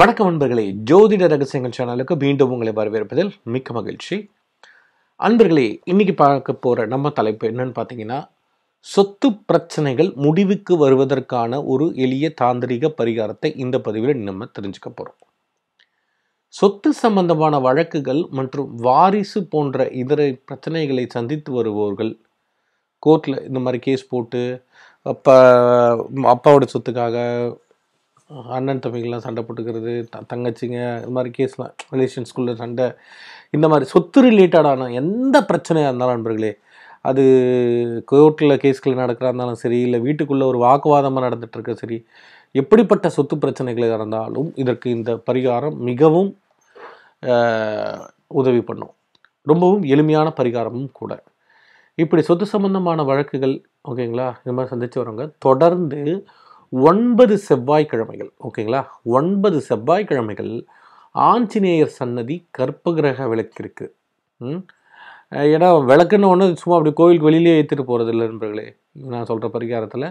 வணக்கம் அன்பர்களே ஜோதிட ரகசியங்கள் சேனலுக்கு மீண்டும் உங்களை வரவேற்பதில் மிக்க மகிழ்ச்சி அன்பர்களே இன்னைக்கு பார்க்க போகிற நம்ம தலைப்பு என்னன்னு பார்த்தீங்கன்னா சொத்து பிரச்சனைகள் முடிவுக்கு வருவதற்கான ஒரு எளிய தாந்திரிக பரிகாரத்தை இந்த பதிவில் நம்ம தெரிஞ்சுக்க போகிறோம் சொத்து சம்பந்தமான வழக்குகள் மற்றும் வாரிசு போன்ற இதர பிரச்சனைகளை சந்தித்து வருபவர்கள் கோர்ட்டில் இந்த மாதிரி கேஸ் போட்டு அப்பா அப்பாவோட சொத்துக்காக அண்ணன் தம்பிகள்லாம் சண்டை போட்டுக்கிறது த தங்கச்சிங்க இது மாதிரி கேஸ்லாம் ரிலேஷன்ஸ்குள்ளே சண்டை இந்த மாதிரி சொத்து ரிலேட்டடான எந்த பிரச்சனையாக இருந்தாலும் நண்பர்களே அது கோர்ட்டில் கேஸ்கள் நடக்கிறா இருந்தாலும் சரி இல்லை வீட்டுக்குள்ளே ஒரு வாக்குவாதமாக நடந்துகிட்ருக்க சரி எப்படிப்பட்ட சொத்து பிரச்சனைகளாக இருந்தாலும் இதற்கு இந்த பரிகாரம் மிகவும் உதவி பண்ணும் ரொம்பவும் எளிமையான பரிகாரமும் கூட இப்படி சொத்து சம்பந்தமான வழக்குகள் ஓகேங்களா இந்த மாதிரி சந்தித்து வரவங்க தொடர்ந்து ஒன்பது செவ்வாய்க்கிழமைகள் ஓகேங்களா ஒன்பது செவ்வாய்க்கிழமைகள் ஆஞ்சநேயர் சன்னதி கற்பகிரக விளக்கு இருக்குது ஏன்னா விளக்குன்னு ஒன்று சும்மா அப்படி கோவிலுக்கு வெளியிலே ஏற்றிட்டு போகிறது இல்லை நண்பர்களே நான் சொல்கிற பரிகாரத்தில்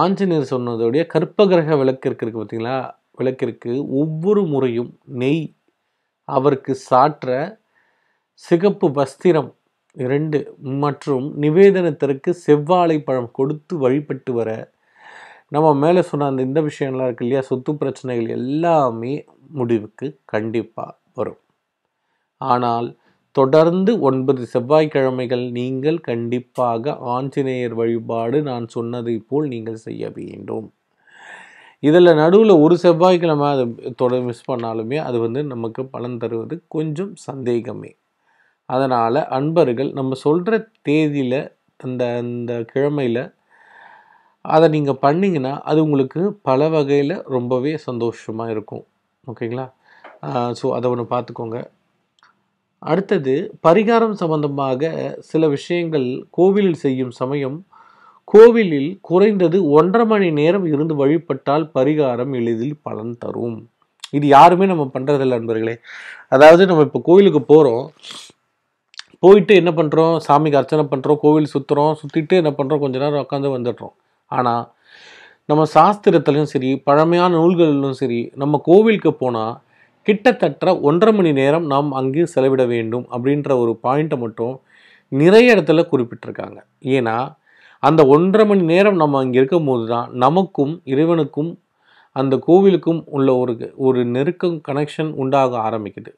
ஆஞ்சநேயர் சொன்னதோடைய கற்பகிரக விளக்கு இருக்குது பார்த்தீங்களா விளக்கிற்கு ஒவ்வொரு முறையும் நெய் அவருக்கு சாற்ற சிகப்பு வஸ்திரம் இரண்டு மற்றும் நிவேதனத்திற்கு செவ்வாழை பழம் கொடுத்து வழிபட்டு வர நம்ம மேலே சொன்ன அந்த இந்த விஷயங்கள்லாம் இருக்கு இல்லையா சொத்து பிரச்சனைகள் எல்லாமே முடிவுக்கு கண்டிப்பாக வரும் ஆனால் தொடர்ந்து ஒன்பது செவ்வாய்க்கிழமைகள் நீங்கள் கண்டிப்பாக ஆஞ்சநேயர் வழிபாடு நான் சொன்னதை போல் நீங்கள் செய்ய வேண்டும் இதில் நடுவில் ஒரு செவ்வாய்க்கிழமை அதை தொடர் மிஸ் பண்ணாலுமே அது வந்து நமக்கு பலன் தருவது கொஞ்சம் சந்தேகமே அதனால் அன்பர்கள் நம்ம சொல்கிற தேதியில் அந்த அந்த கிழமையில் அதை நீங்கள் பண்ணிங்கன்னா அது உங்களுக்கு பல வகையில் ரொம்பவே சந்தோஷமாக இருக்கும் ஓகேங்களா ஸோ அதை ஒன்று பார்த்துக்கோங்க அடுத்தது பரிகாரம் சம்பந்தமாக சில விஷயங்கள் கோவிலில் செய்யும் சமயம் கோவிலில் குறைந்தது ஒன்றரை மணி நேரம் இருந்து வழிபட்டால் பரிகாரம் எளிதில் பலன் தரும் இது யாருமே நம்ம பண்ணுறதில்ல நண்பர்களே அதாவது நம்ம இப்போ கோவிலுக்கு போகிறோம் போயிட்டு என்ன பண்ணுறோம் சாமிக்கு அர்ச்சனை பண்ணுறோம் கோவில் சுற்றுறோம் சுற்றிட்டு என்ன பண்ணுறோம் கொஞ்ச நேரம் உட்காந்து வந்துடுறோம் ஆனால் நம்ம சாஸ்திரத்துலையும் சரி பழமையான நூல்களிலும் சரி நம்ம கோவிலுக்கு போனால் கிட்டத்தட்ட ஒன்றரை மணி நேரம் நாம் அங்கே செலவிட வேண்டும் அப்படின்ற ஒரு பாயிண்ட்டை மட்டும் நிறைய இடத்துல குறிப்பிட்டிருக்காங்க ஏன்னா அந்த ஒன்றரை மணி நேரம் நம்ம அங்கே இருக்கும்போது தான் நமக்கும் இறைவனுக்கும் அந்த கோவிலுக்கும் உள்ள ஒரு ஒரு நெருக்கம் கனெக்ஷன் உண்டாக ஆரம்பிக்குது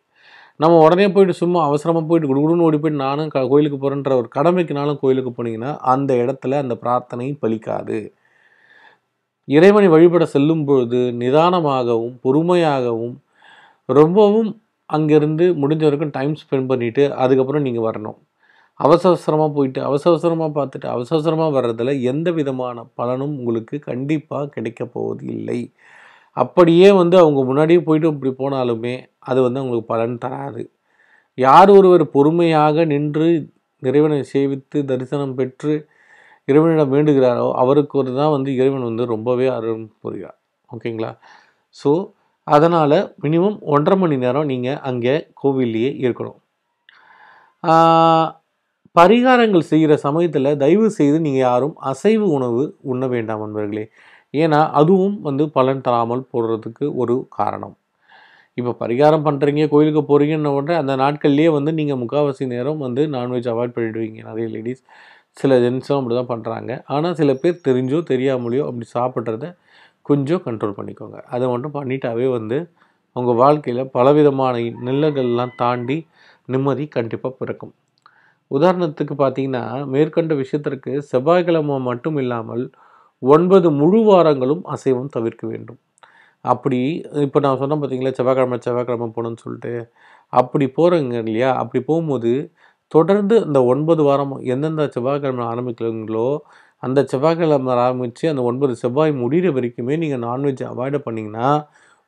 நம்ம உடனே போயிட்டு சும்மா அவசரமாக போயிட்டு குடுகுடுன்னு ஓடி போய்ட்டு நானும் க கோயிலுக்கு போகிறேன்ற ஒரு கடமைக்குனாலும் கோயிலுக்கு போனீங்கன்னா அந்த இடத்துல அந்த பிரார்த்தனை பலிக்காது இறைவனை வழிபட செல்லும் பொழுது நிதானமாகவும் பொறுமையாகவும் ரொம்பவும் அங்கேருந்து முடிஞ்ச வரைக்கும் டைம் ஸ்பெண்ட் பண்ணிவிட்டு அதுக்கப்புறம் நீங்கள் வரணும் அவச அவசரமாக போயிட்டு அவச அவசரமாக பார்த்துட்டு அவசரமாக வர்றதில் எந்த விதமான பலனும் உங்களுக்கு கண்டிப்பாக கிடைக்க போவது இல்லை அப்படியே வந்து அவங்க முன்னாடியே போயிட்டு இப்படி போனாலுமே அது வந்து அவங்களுக்கு பலன் தராது யார் ஒருவர் பொறுமையாக நின்று இறைவனை சேவித்து தரிசனம் பெற்று இறைவனிடம் வேண்டுகிறாரோ அவருக்கு ஒரு தான் வந்து இறைவன் வந்து ரொம்பவே அருள் புரிகிறார் ஓகேங்களா ஸோ அதனால் மினிமம் ஒன்றரை மணி நேரம் நீங்கள் அங்கே கோவில்லையே இருக்கணும் பரிகாரங்கள் செய்கிற சமயத்தில் தயவு செய்து நீங்கள் யாரும் அசைவு உணவு உண்ண வேண்டாம் நண்பர்களே ஏன்னா அதுவும் வந்து பலன் தராமல் போடுறதுக்கு ஒரு காரணம் இப்போ பரிகாரம் பண்ணுறீங்க கோயிலுக்கு போகிறீங்கன்னு உடனே அந்த நாட்கள்லேயே வந்து நீங்கள் முக்கால்வாசி நேரம் வந்து நான்வெஜ் அவாய்ட் பண்ணிடுவீங்க நிறைய லேடிஸ் சில ஜென்ஸும் அப்படி தான் பண்ணுறாங்க ஆனால் சில பேர் தெரிஞ்சோ தெரியாமலையோ அப்படி சாப்பிட்றத கொஞ்சம் கண்ட்ரோல் பண்ணிக்கோங்க அதை மட்டும் பண்ணிட்டாவே வந்து உங்கள் வாழ்க்கையில் பலவிதமான நிலங்கள்லாம் தாண்டி நிம்மதி கண்டிப்பாக பிறக்கும் உதாரணத்துக்கு பார்த்திங்கன்னா மேற்கண்ட விஷயத்திற்கு செவ்வாய்க்கிழமை மட்டும் இல்லாமல் ஒன்பது முழு வாரங்களும் அசைவம் தவிர்க்க வேண்டும் அப்படி இப்போ நான் சொன்னேன் பார்த்தீங்களா செவ்வாய்க்கிழமை செவ்வாய்க்கிழமை போகணுன்னு சொல்லிட்டு அப்படி போகிறங்க இல்லையா அப்படி போகும்போது தொடர்ந்து அந்த ஒன்பது வாரம் எந்தெந்த செவ்வாய்க்கிழமை ஆரம்பிக்கிறீங்களோ அந்த செவ்வாய்க்கிழமை ஆரம்பித்து அந்த ஒன்பது செவ்வாய் முடிகிற வரைக்குமே நீங்கள் நான்வெஜ் அவாய்ட் பண்ணிங்கன்னா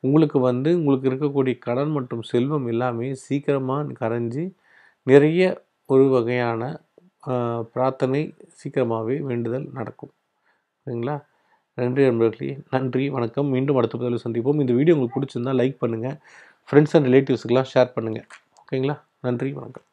உங்களுக்கு வந்து உங்களுக்கு இருக்கக்கூடிய கடன் மற்றும் செல்வம் எல்லாமே சீக்கிரமாக கரைஞ்சி நிறைய ஒரு வகையான பிரார்த்தனை சீக்கிரமாகவே வேண்டுதல் நடக்கும் சரிங்களா நன்றி நண்பர்களே நன்றி வணக்கம் மீண்டும் அடுத்த பதிவில் சந்திப்போம் இந்த வீடியோ உங்களுக்கு பிடிச்சிருந்தால் லைக் பண்ணுங்கள் ஃப்ரெண்ட்ஸ் அண்ட் ரிலேட்டிவ்ஸுக்கெல்லாம் ஷேர் பண்ணுங்கள் ஓகேங்களா நன்றி வணக்கம்